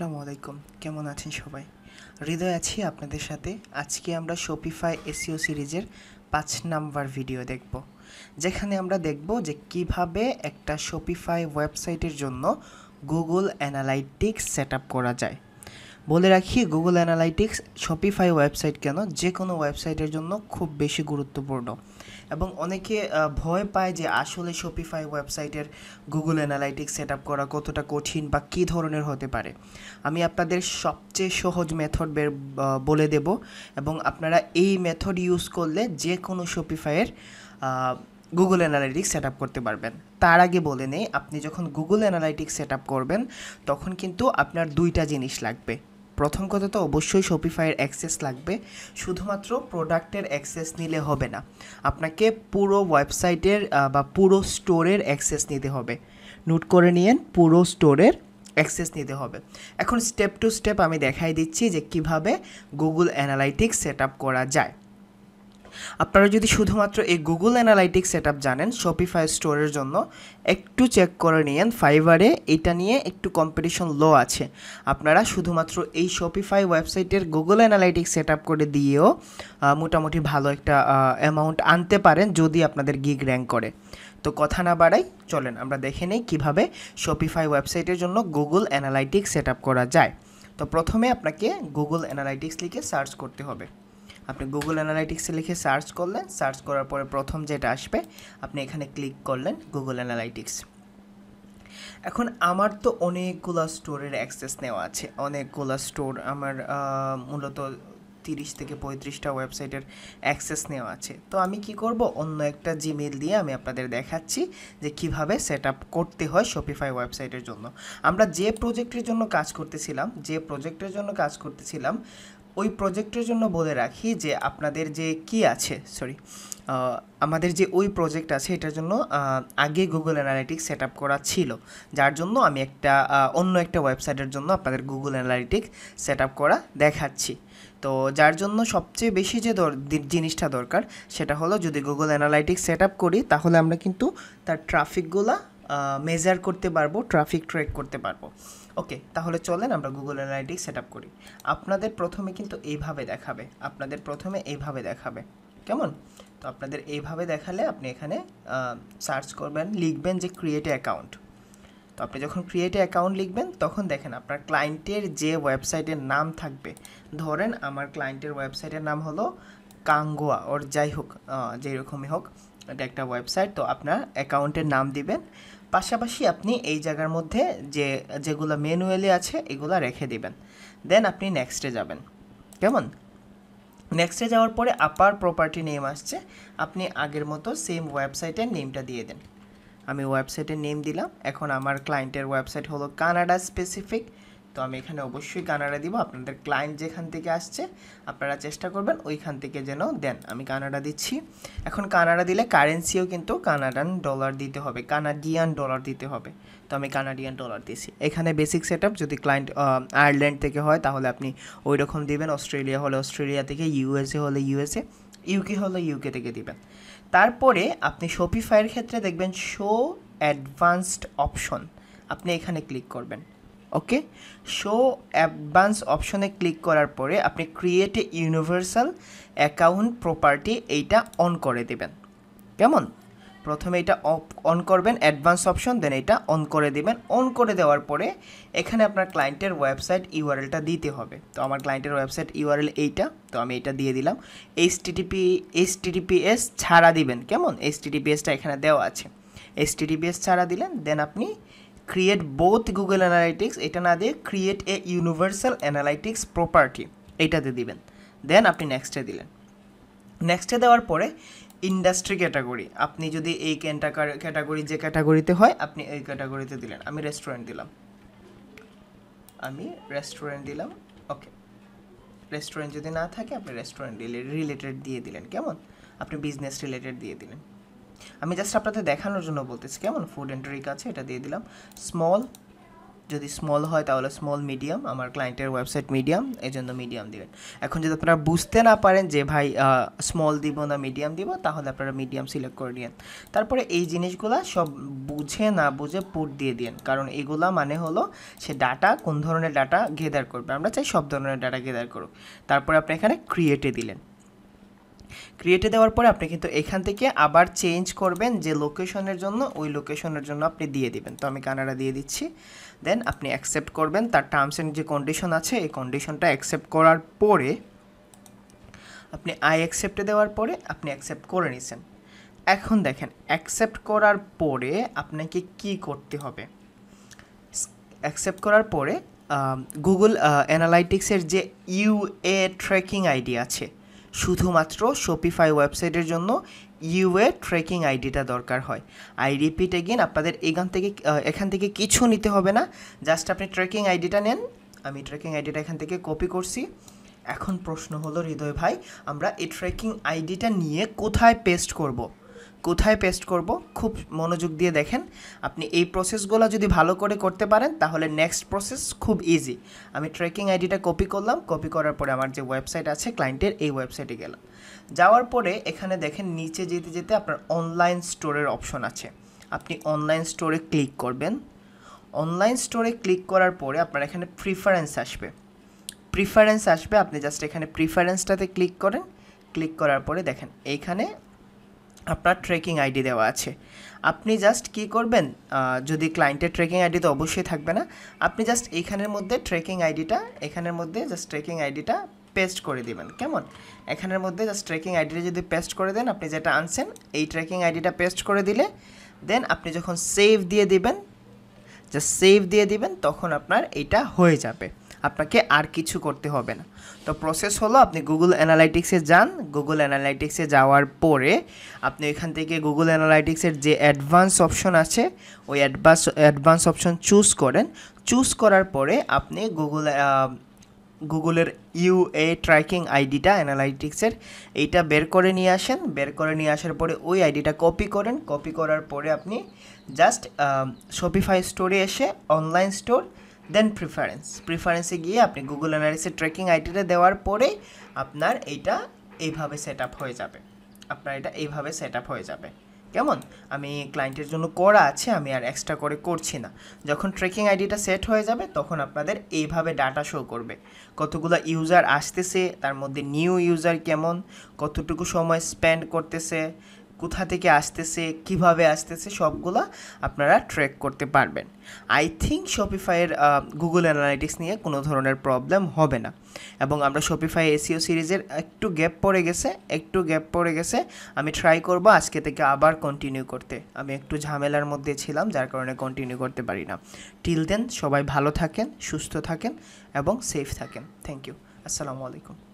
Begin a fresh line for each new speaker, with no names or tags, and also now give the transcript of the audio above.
আসসালামু আলাইকুম কেমন আছেন সবাই হৃদয় আছি আপনাদের সাথে আজকে আমরা শপিফাই এসিও e সিরিজের পাঁচ নাম্বার ভিডিও দেখব যেখানে আমরা দেখব যে কিভাবে একটা শপিফাই ওয়েবসাইটের জন্য গুগল অ্যানালাইটিক্স সেট করা যায় বলে রাখি গুগল অ্যানালাইটিক্স শপিফাই ওয়েবসাইট কেন যে কোনো ওয়েবসাইটের জন্য খুব বেশি গুরুত্বপূর্ণ এবং অনেকে ভয় পায় যে আসলে শপিফাই ওয়েবসাইটের গুগল অ্যানালাইটিক্স সেট আপ করা কতটা কঠিন বা কী ধরনের হতে পারে আমি আপনাদের সবচেয়ে সহজ মেথড বের বলে দেব এবং আপনারা এই মেথড ইউজ করলে যে কোনো শপিফাইয়ের গুগল অ্যানালাইটিক্স সেট আপ করতে পারবেন তার আগে বলে নেই আপনি যখন গুগল অ্যানালাইটিক্স সেট আপ করবেন তখন কিন্তু আপনার দুইটা জিনিস লাগবে প্রথম কথা তো অবশ্যই শপিফাইয়ের অ্যাক্সেস লাগবে শুধুমাত্র প্রোডাক্টের অ্যাক্সেস নিলে হবে না আপনাকে পুরো ওয়েবসাইটের বা পুরো স্টোরের অ্যাক্সেস নিতে হবে নোট করে নিয়েন পুরো স্টোরের অ্যাক্সেস নিতে হবে এখন স্টেপ টু স্টেপ আমি দেখাই দিচ্ছি যে কিভাবে গুগল অ্যানালাইটিক্স সেট আপ করা যায় আপনারা যদি শুধুমাত্র এই গুগল অ্যানালাইটিক্স সেট জানেন শপিফাই স্টোরের জন্য একটু চেক করে নিয়েন ফাইবারে এটা নিয়ে একটু কম্পিটিশন লো আছে আপনারা শুধুমাত্র এই শপিফাই ওয়েবসাইটের গুগল অ্যানালাইটিক্স সেট করে দিয়েও মোটামুটি ভালো একটা অ্যামাউন্ট আনতে পারেন যদি আপনাদের গিগ র্যাঙ্ক করে তো কথা না বাড়াই চলেন আমরা দেখে নিই কীভাবে শপিফাই ওয়েবসাইটের জন্য গুগল অ্যানালাইটিক্স সেট করা যায় তো প্রথমে আপনাকে গুগল অ্যানালাইটিক্স লিখে সার্চ করতে হবে আপনি গুগল অ্যানালাইটিক্সে লিখে সার্চ করলেন সার্চ করার পরে প্রথম যেটা আসবে আপনি এখানে ক্লিক করলেন গুগল অ্যানালাইটিক্স এখন আমার তো অনেকগুলো স্টোরের অ্যাক্সেস নেওয়া আছে অনেকগুলো স্টোর আমার মূলত তিরিশ থেকে পঁয়ত্রিশটা ওয়েবসাইটের অ্যাক্সেস নেওয়া আছে তো আমি কি করব অন্য একটা জিমেল দিয়ে আমি আপনাদের দেখাচ্ছি যে কিভাবে সেট করতে হয় শপিফাই ওয়েবসাইটের জন্য আমরা যে প্রজেক্টের জন্য কাজ করতেছিলাম যে প্রজেক্টের জন্য কাজ করতেছিলাম ওই প্রজেক্টের জন্য বলে রাখি যে আপনাদের যে কি আছে সরি আমাদের যে ওই প্রজেক্ট আছে এটার জন্য আগে গুগল অ্যানালিটিক্স সেট আপ করা ছিল যার জন্য আমি একটা অন্য একটা ওয়েবসাইটের জন্য আপনাদের গুগল অ্যানালিটিক্স সেট আপ করা দেখাচ্ছি তো যার জন্য সবচেয়ে বেশি যে জিনিসটা দরকার সেটা হলো যদি গুগল অ্যানালাইটিক্স সেট আপ করি তাহলে আমরা কিন্তু তার ট্রাফিকগুলা মেজার করতে পারবো ট্রাফিক ট্র্যাক করতে পারবো ওকে তাহলে চলেন আমরা গুগল অ্যানালিটিক্স সেট আপ করি আপনাদের প্রথমে কিন্তু এইভাবে দেখাবে আপনাদের প্রথমে এইভাবে দেখাবে কেমন তো আপনাদের এইভাবে দেখালে আপনি এখানে সার্চ করবেন লিখবেন যে ক্রিয়েট অ্যাকাউন্ট তো আপনি যখন ক্রিয়েট অ্যাকাউন্ট লিখবেন তখন দেখেন আপনার ক্লায়েন্টের যে ওয়েবসাইটের নাম থাকবে ধরেন আমার ক্লায়েন্টের ওয়েবসাইটের নাম হলো কাঙ্গোয়া ওর যাই হোক যেরকমই হোক এটা একটা ওয়েবসাইট তো আপনার অ্যাকাউন্টের নাম দিবেন পাশাপাশি আপনি এই জায়গার মধ্যে যে যেগুলো ম্যানুয়ালি আছে এগুলো রেখে দিবেন দেন আপনি নেক্সটে যাবেন কেমন নেক্সটে যাওয়ার পরে আপার প্রপার্টি নেম আসছে আপনি আগের মতো সেম ওয়েবসাইটের নেমটা দিয়ে দেন আমি ওয়েবসাইটের নেম দিলাম এখন আমার ক্লায়েন্টের ওয়েবসাইট হলো কানাডা স্পেসিফিক তো আমি এখানে অবশ্যই কানাডা দিব আপনাদের ক্লায়েন্ট যেখান থেকে আসছে আপনারা চেষ্টা করবেন ওইখান থেকে যেন দেন আমি কানাডা দিচ্ছি এখন কানাডা দিলে কারেন্সিও কিন্তু কানাডান ডলার দিতে হবে কানাডিয়ান ডলার দিতে হবে তো আমি কানাডিয়ান ডলার দিছি এখানে বেসিক সেট যদি ক্লায়েন্ট আয়ারল্যান্ড থেকে হয় তাহলে আপনি ওই রকম দেবেন অস্ট্রেলিয়া হলে অস্ট্রেলিয়া থেকে ইউএসএ হলে ইউএসএ ইউকে হলে ইউকে থেকে দিবেন তারপরে আপনি শপিফাইয়ের ক্ষেত্রে দেখবেন শো অ্যাডভান্সড অপশন আপনি এখানে ক্লিক করবেন ওকে শো অ্যাডভান্স অপশনে ক্লিক করার পরে আপনি create a universal account property এইটা অন করে দেবেন কেমন প্রথমে এটা অন করবেন অ্যাডভান্স অপশন দেন এটা অন করে দেবেন অন করে দেওয়ার পরে এখানে আপনার ক্লায়েন্টের ওয়েবসাইট ইউআরএলটা দিতে হবে তো আমার ক্লায়েন্টের ওয়েবসাইট ইউআরএল এইটা তো আমি এটা দিয়ে দিলাম এইচ টিটিপি এইচ টিটিপিএস ছাড়া দিবেন কেমন এইচ টিটিপিএসটা এখানে দেওয়া আছে এইচ টিটিপিএস ছাড়া দিলেন দেন আপনি ক্রিয়েট বোথ গুগল অ্যানালাইটিক্স এটা না দিয়ে create a universal analytics property এইটাতে দিবেন দেন আপনি নেক্সটে দিলেন নেক্সটে দেওয়ার পরে ইন্ডাস্ট্রি ক্যাটাগরি আপনি যদি এই ক্যাটাগরি যে ক্যাটাগরিতে হয় আপনি এই ক্যাটাগরিতে দিলেন আমি রেস্টুরেন্ট দিলাম আমি রেস্টুরেন্ট দিলাম ওকে রেস্টুরেন্ট যদি না থাকে আপনি রেস্টুরেন্ট রিলেটেড দিয়ে দিলেন কেমন আপনি বিজনেস রিলেটেড দিয়ে দিলেন আমি জাস্ট আপনাদের দেখানোর জন্য বলতেছি কেমন ফুড অ্যান্ড ড্রিঙ্ক আছে এটা দিয়ে দিলাম স্মল যদি স্মল হয় তাহলে স্মল মিডিয়াম আমার ক্লায়েন্টের ওয়েবসাইট মিডিয়াম এই জন্য মিডিয়াম দিবেন এখন যদি আপনারা বুঝতে না পারেন যে ভাই স্মল দিব না মিডিয়াম দিব তাহলে আপনারা মিডিয়াম সিলেক্ট করে নিন তারপরে এই জিনিসগুলো সব বুঝে না বুঝে পুট দিয়ে দিন কারণ এগুলো মানে হলো সে ডাটা কোন ধরনের ডাটা গেদার করবে আমরা চাই সব ধরনের ডাটা গেদার করুক তারপরে আপনি এখানে ক্রিয়েটে দিলেন ক্রিয়েটে দেওয়ার পরে আপনি কিন্তু এখান থেকে আবার চেঞ্জ করবেন যে লোকেশনের জন্য ওই লোকেশনের জন্য আপনি দিয়ে দিবেন তো আমি কানাডা দিয়ে দিচ্ছি দেন আপনি অ্যাকসেপ্ট করবেন তার টার্মস অ্যান্ড যে কন্ডিশন আছে এই কন্ডিশনটা অ্যাকসেপ্ট করার পরে আপনি আই অ্যাকসেপ্টে দেওয়ার পরে আপনি অ্যাকসেপ্ট করে নিছেন এখন দেখেন অ্যাকসেপ্ট করার পরে আপনাকে কি করতে হবে অ্যাকসেপ্ট করার পরে গুগল অ্যানালাইটিক্সের যে ইউএ ট্র্যাকিং আইডি আছে শুধুমাত্র শপিফাই ওয়েবসাইটের জন্য ইউএ ট্রেকিং আইডিটা দরকার হয় আই রিপিট এগেন আপনাদের এখান থেকে এখান থেকে কিছু নিতে হবে না জাস্ট আপনি ট্রেকিং আইডিটা নেন আমি ট্রেকিং আইডিটা এখান থেকে কপি করছি এখন প্রশ্ন হলো হৃদয় ভাই আমরা এই ট্রেকিং আইডিটা নিয়ে কোথায় পেস্ট করবো কোথায় পেস্ট করব খুব মনোযোগ দিয়ে দেখেন আপনি এই প্রসেসগুলো যদি ভালো করে করতে পারেন তাহলে নেক্সট প্রসেস খুব ইজি আমি ট্র্যাকিং আইডিটা কপি করলাম কপি করার পরে আমার যে ওয়েবসাইট আছে ক্লায়েন্টের এই ওয়েবসাইটে গেলাম যাওয়ার পরে এখানে দেখেন নিচে যেতে যেতে আপনার অনলাইন স্টোরের অপশন আছে আপনি অনলাইন স্টোরে ক্লিক করবেন অনলাইন স্টোরে ক্লিক করার পরে আপনার এখানে প্রিফারেন্স আসবে প্রিফারেন্স আসবে আপনি জাস্ট এখানে প্রিফারেন্সটাতে ক্লিক করেন ক্লিক করার পরে দেখেন এইখানে আপনার ট্রেকিং আইডি দেওয়া আছে আপনি জাস্ট কি করবেন যদি ক্লায়েন্টের ট্রেকিং আইডি তো অবশ্যই থাকবে না আপনি জাস্ট এখানের মধ্যে ট্রেকিং আইডিটা এখানের মধ্যে জাস্ট ট্রেকিং আইডিটা পেস্ট করে দিবেন কেমন এখানের মধ্যে জাস্ট ট্রেকিং আইডিটা যদি পেস্ট করে দেন আপনি যেটা আনছেন এই ট্রেকিং আইডিটা পেস্ট করে দিলে দেন আপনি যখন সেভ দিয়ে দিবেন জাস্ট সেভ দিয়ে দিবেন তখন আপনার এটা হয়ে যাবে আপনাকে আর কিছু করতে হবে না তো প্রসেস হলো আপনি গুগল অ্যানালাইটিক্সে যান গুগল অ্যানালাইটিক্সে যাওয়ার পরে আপনি এখান থেকে গুগল অ্যানালাইটিক্সের যে অ্যাডভান্স অপশন আছে ওই অ্যাডভান্স অ্যাডভান্স অপশন চুজ করেন চুজ করার পরে আপনি গুগল গুগলের ইউ এ ট্র্যাকিং আইডিটা অ্যানালাইটিক্সের এইটা বের করে নিয়ে আসেন বের করে নিয়ে আসার পরে ওই আইডিটা কপি করেন কপি করার পরে আপনি জাস্ট শপিফাই স্টোরে এসে অনলাইন স্টোর দেন প্রিফারেন্স প্রিফারেন্সে গিয়ে আপনি গুগল অ্যানালিসের ট্র্যাকিং আইডিটা দেওয়ার পরে আপনার এটা এইভাবে সেট হয়ে যাবে আপনার এটা এইভাবে সেট হয়ে যাবে কেমন আমি ক্লায়েন্টের জন্য করা আছে আমি আর এক্সট্রা করে করছি না যখন ট্রেকিং আইডিটা সেট হয়ে যাবে তখন আপনাদের এইভাবে ডাটা শো করবে কতগুলো ইউজার আসতেছে তার মধ্যে নিউ ইউজার কেমন কতটুকু সময় স্পেন্ড করতেছে কোথা থেকে আসতেছে কিভাবে আসতেছে সবগুলা আপনারা ট্র্যাক করতে পারবেন আই থিঙ্ক শপিফাইয়ের গুগল অ্যানালাইটিক্স নিয়ে কোনো ধরনের প্রবলেম হবে না এবং আমরা শপিফাই এসিও e সিরিজের একটু গ্যাপ পড়ে গেছে একটু গ্যাপ পড়ে গেছে আমি ট্রাই করব আজকে থেকে আবার কন্টিনিউ করতে আমি একটু ঝামেলার মধ্যে ছিলাম যার কারণে কন্টিনিউ করতে পারি না টিল দেন সবাই ভালো থাকেন সুস্থ থাকেন এবং সেফ থাকেন থ্যাংক ইউ আসসালামু আলাইকুম